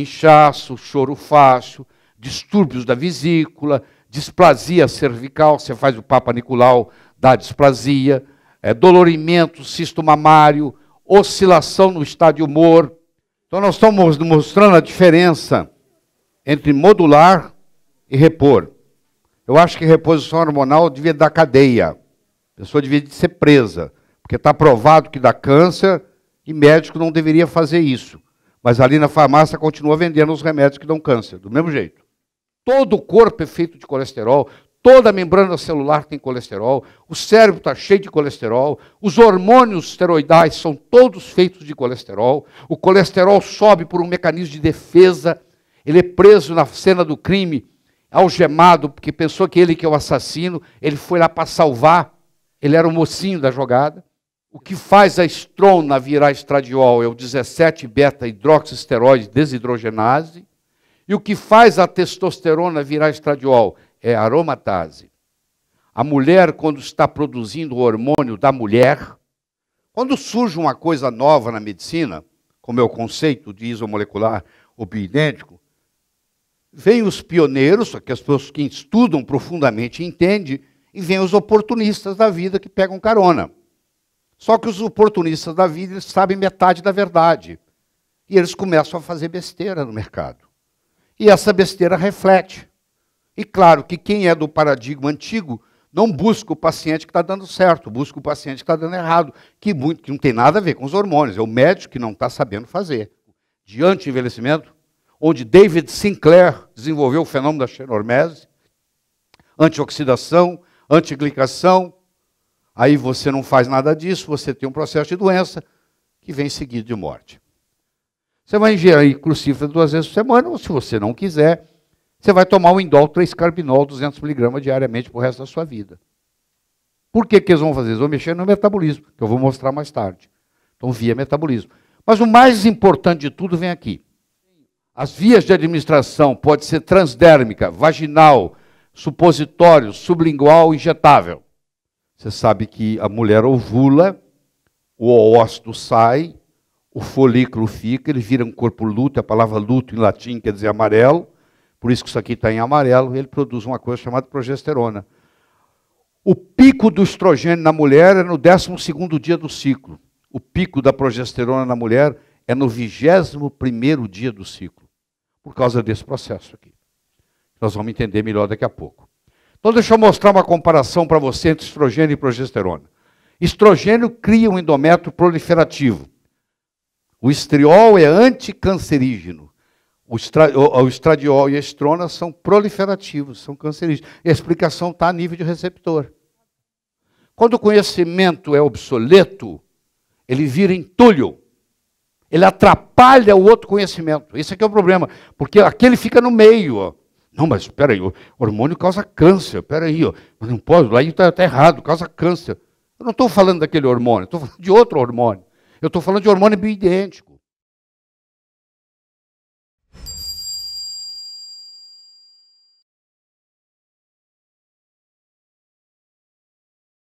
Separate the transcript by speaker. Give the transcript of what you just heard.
Speaker 1: inchaço, choro fácil, distúrbios da vesícula, displasia cervical, você faz o Papa Nicolau, dá displasia, é, dolorimento, cisto mamário, oscilação no estado de humor. Então nós estamos mostrando a diferença entre modular e repor. Eu acho que reposição hormonal devia dar cadeia. A pessoa devia ser presa, porque está provado que dá câncer e médico não deveria fazer isso. Mas ali na farmácia continua vendendo os remédios que dão câncer, do mesmo jeito. Todo o corpo é feito de colesterol, toda a membrana celular tem colesterol, o cérebro está cheio de colesterol, os hormônios esteroidais são todos feitos de colesterol, o colesterol sobe por um mecanismo de defesa, ele é preso na cena do crime, algemado, porque pensou que ele que é o assassino, ele foi lá para salvar, ele era o mocinho da jogada. O que faz a estrona virar estradiol é o 17 beta hidroxisteroide desidrogenase. E o que faz a testosterona virar estradiol é a aromatase. A mulher, quando está produzindo o hormônio da mulher, quando surge uma coisa nova na medicina, como é o conceito de isomolecular ou bioidêntico, vêm os pioneiros, que as pessoas que estudam profundamente entendem, e vêm os oportunistas da vida que pegam carona. Só que os oportunistas da vida eles sabem metade da verdade. E eles começam a fazer besteira no mercado. E essa besteira reflete. E claro que quem é do paradigma antigo não busca o paciente que está dando certo, busca o paciente que está dando errado, que, muito, que não tem nada a ver com os hormônios, é o médico que não está sabendo fazer. Diante do envelhecimento, onde David Sinclair desenvolveu o fenômeno da xenormese, antioxidação, antiglicação, Aí você não faz nada disso, você tem um processo de doença que vem seguido de morte. Você vai ingerir crucífero duas vezes por semana, ou se você não quiser, você vai tomar o indol 3-carbinol 200mg diariamente para o resto da sua vida. Por que, que eles vão fazer? Eles vão mexer no metabolismo, que eu vou mostrar mais tarde. Então, via metabolismo. Mas o mais importante de tudo vem aqui. As vias de administração pode ser transdérmica, vaginal, supositório, sublingual, injetável. Você sabe que a mulher ovula, o oócito sai, o folículo fica, ele vira um corpo luto, a palavra luto em latim quer dizer amarelo, por isso que isso aqui está em amarelo, ele produz uma coisa chamada progesterona. O pico do estrogênio na mulher é no 12 dia do ciclo. O pico da progesterona na mulher é no 21 dia do ciclo, por causa desse processo aqui. Nós vamos entender melhor daqui a pouco. Então, deixa eu mostrar uma comparação para você entre estrogênio e progesterona. Estrogênio cria um endométrio proliferativo. O estriol é anticancerígeno. O, estra, o, estradiol e a estrona são proliferativos, são cancerígenos. E a explicação está a nível de receptor. Quando o conhecimento é obsoleto, ele vira entulho. Ele atrapalha o outro conhecimento. Esse é que é o problema. Porque aquele fica no meio. Ó. Não, mas espera aí, hormônio causa câncer, espera aí, mas não pode, lá está tá errado, causa câncer. Eu não estou falando daquele hormônio, estou falando de outro hormônio. Eu estou falando de hormônio bioidêntico.